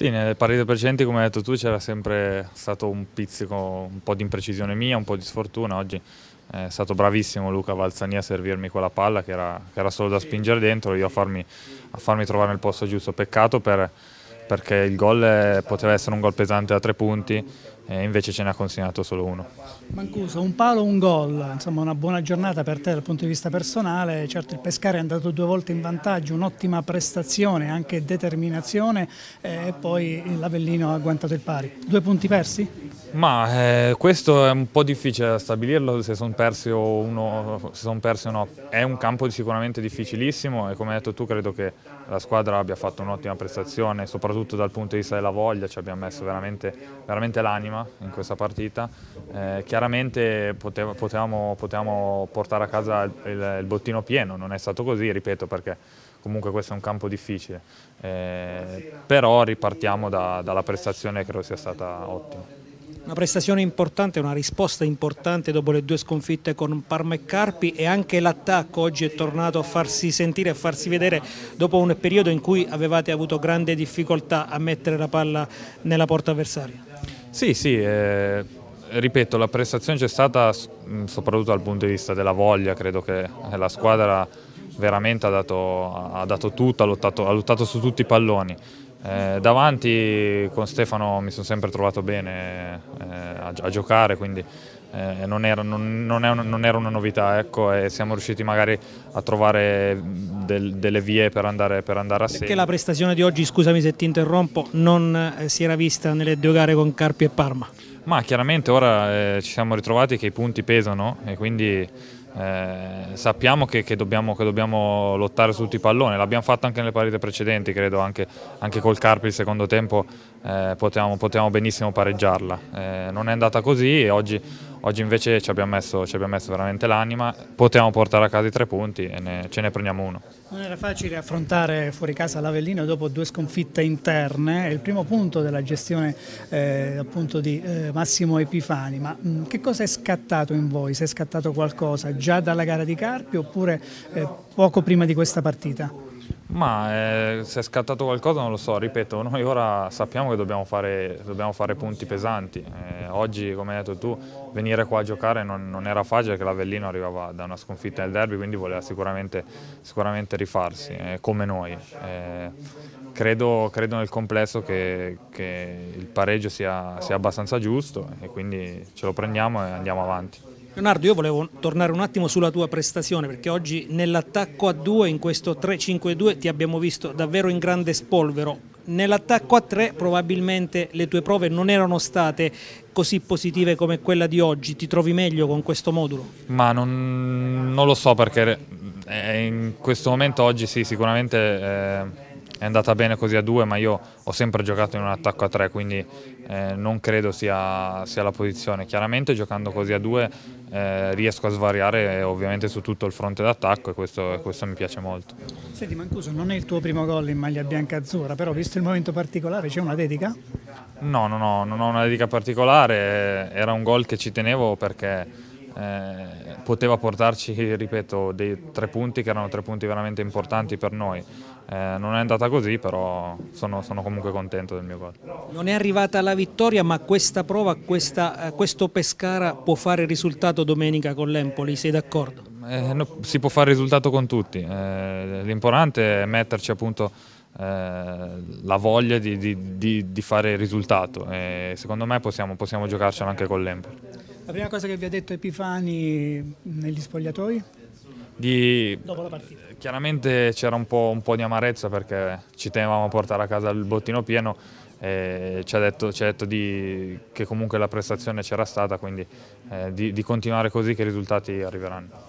Sì, nelle partite precedenti, come hai detto tu, c'era sempre stato un pizzico, un po' di imprecisione mia, un po' di sfortuna. Oggi eh, è stato bravissimo Luca Valzani a servirmi quella palla che era, che era solo da spingere dentro, io a farmi, a farmi trovare nel posto giusto. Peccato per, perché il gol eh, poteva essere un gol pesante da tre punti, eh, invece ce ne ha consegnato solo uno. Mancuso, un palo, un gol, insomma una buona giornata per te dal punto di vista personale, certo il Pescare è andato due volte in vantaggio, un'ottima prestazione, anche determinazione eh, e poi l'Avellino ha agguantato il pari. Due punti persi? Ma eh, questo è un po' difficile da stabilirlo se sono persi o, son persi o no, è un campo sicuramente difficilissimo e come hai detto tu credo che la squadra abbia fatto un'ottima prestazione, soprattutto dal punto di vista della voglia, ci abbiamo messo veramente, veramente l'anima prima in questa partita. Eh, chiaramente poteva, potevamo, potevamo, portare a casa il, il, il, bottino pieno, non è stato così, ripeto, perché comunque questo è un campo difficile. Eh, però ripartiamo da, dalla prestazione che credo sia stata ottima una prestazione importante, una risposta importante dopo le due sconfitte con Parma e Carpi e anche l'attacco oggi è tornato a farsi sentire, a farsi vedere dopo un periodo in cui avevate avuto grande difficoltà a mettere la palla nella porta avversaria. Sì, sì, eh, ripeto, la prestazione c'è stata soprattutto dal punto di vista della voglia, credo che eh, la squadra veramente ha dato, ha dato tutto, ha lottato, ha lottato, su tutti i palloni. Eh, davanti con Stefano mi sono sempre trovato bene eh, a, a giocare, quindi eh, non, era, non, non, una, non, era, una novità ecco, e siamo riusciti magari a trovare del, delle vie per andare, per andare a segno. Perché la prestazione di oggi, scusami se ti interrompo, non eh, si era vista nelle due gare con Carpi e Parma? Ma chiaramente ora eh, ci siamo ritrovati che i punti pesano e quindi eh, sappiamo che, che, dobbiamo, che, dobbiamo, lottare su tutti i palloni, l'abbiamo fatto anche nelle partite precedenti, credo anche, anche col Carpi il secondo tempo eh, potevamo, potevamo, benissimo pareggiarla, eh, non è andata così e oggi Oggi invece ci abbiamo messo, ci abbiamo messo veramente l'anima, potevamo portare a casa i tre punti e ne, ce ne prendiamo uno. Non era facile affrontare fuori casa l'Avellino dopo due sconfitte interne, è il primo punto della gestione eh, appunto di eh, Massimo Epifani, ma mh, mm, che cosa è scattato in voi? Se è scattato qualcosa già dalla gara di Carpi oppure eh, poco prima di questa partita? Ma eh, se è scattato qualcosa non lo so, ripeto, noi ora sappiamo che dobbiamo fare, dobbiamo fare punti pesanti. Eh, oggi, come hai detto tu, venire qua a giocare non, non era facile perché l'Avellino arrivava da una sconfitta nel derby, quindi voleva sicuramente, sicuramente rifarsi, eh, come noi. Eh, credo, credo, nel complesso che, che il pareggio sia, sia abbastanza giusto e quindi ce lo prendiamo e andiamo avanti. Leonardo, io volevo tornare un attimo sulla tua prestazione perché oggi nell'attacco a 2 in questo 3-5-2 ti abbiamo visto davvero in grande spolvero. Nell'attacco a 3 probabilmente le tue prove non erano state così positive come quella di oggi, ti trovi meglio con questo modulo? Ma non, non lo so perché eh, in questo momento oggi sì, sicuramente... Eh è andata bene così a due, ma io ho sempre giocato in un attacco a tre, quindi eh, non credo sia, sia, la posizione. Chiaramente giocando così a due eh, riesco a svariare eh, ovviamente su tutto il fronte d'attacco e questo, questo, mi piace molto. Senti Mancuso, non è il tuo primo gol in maglia bianca-azzurra, però visto il momento particolare c'è una dedica? No, no, no, non ho una dedica particolare, eh, era un gol che ci tenevo perché... Eh, poteva portarci, ripeto, dei tre punti che erano tre punti veramente importanti per noi. Eh, non è andata così, però sono, sono, comunque contento del mio gol. Non è arrivata la vittoria, ma questa prova, questa, eh, questo Pescara può fare risultato domenica con l'Empoli, sei d'accordo? Eh, no, si può fare risultato con tutti, eh, l'importante è metterci appunto eh, la voglia di, di, di, di fare risultato e secondo me possiamo, possiamo giocarcela anche con l'Empoli. La prima cosa che vi ha detto Epifani negli spogliatoi? di... dopo la partita. Eh, chiaramente c'era un, un po', di amarezza perché ci tenevamo a portare a casa il bottino pieno e ci ha detto, ci ha detto di, che comunque la prestazione c'era stata, quindi eh, di, di continuare così che i risultati arriveranno.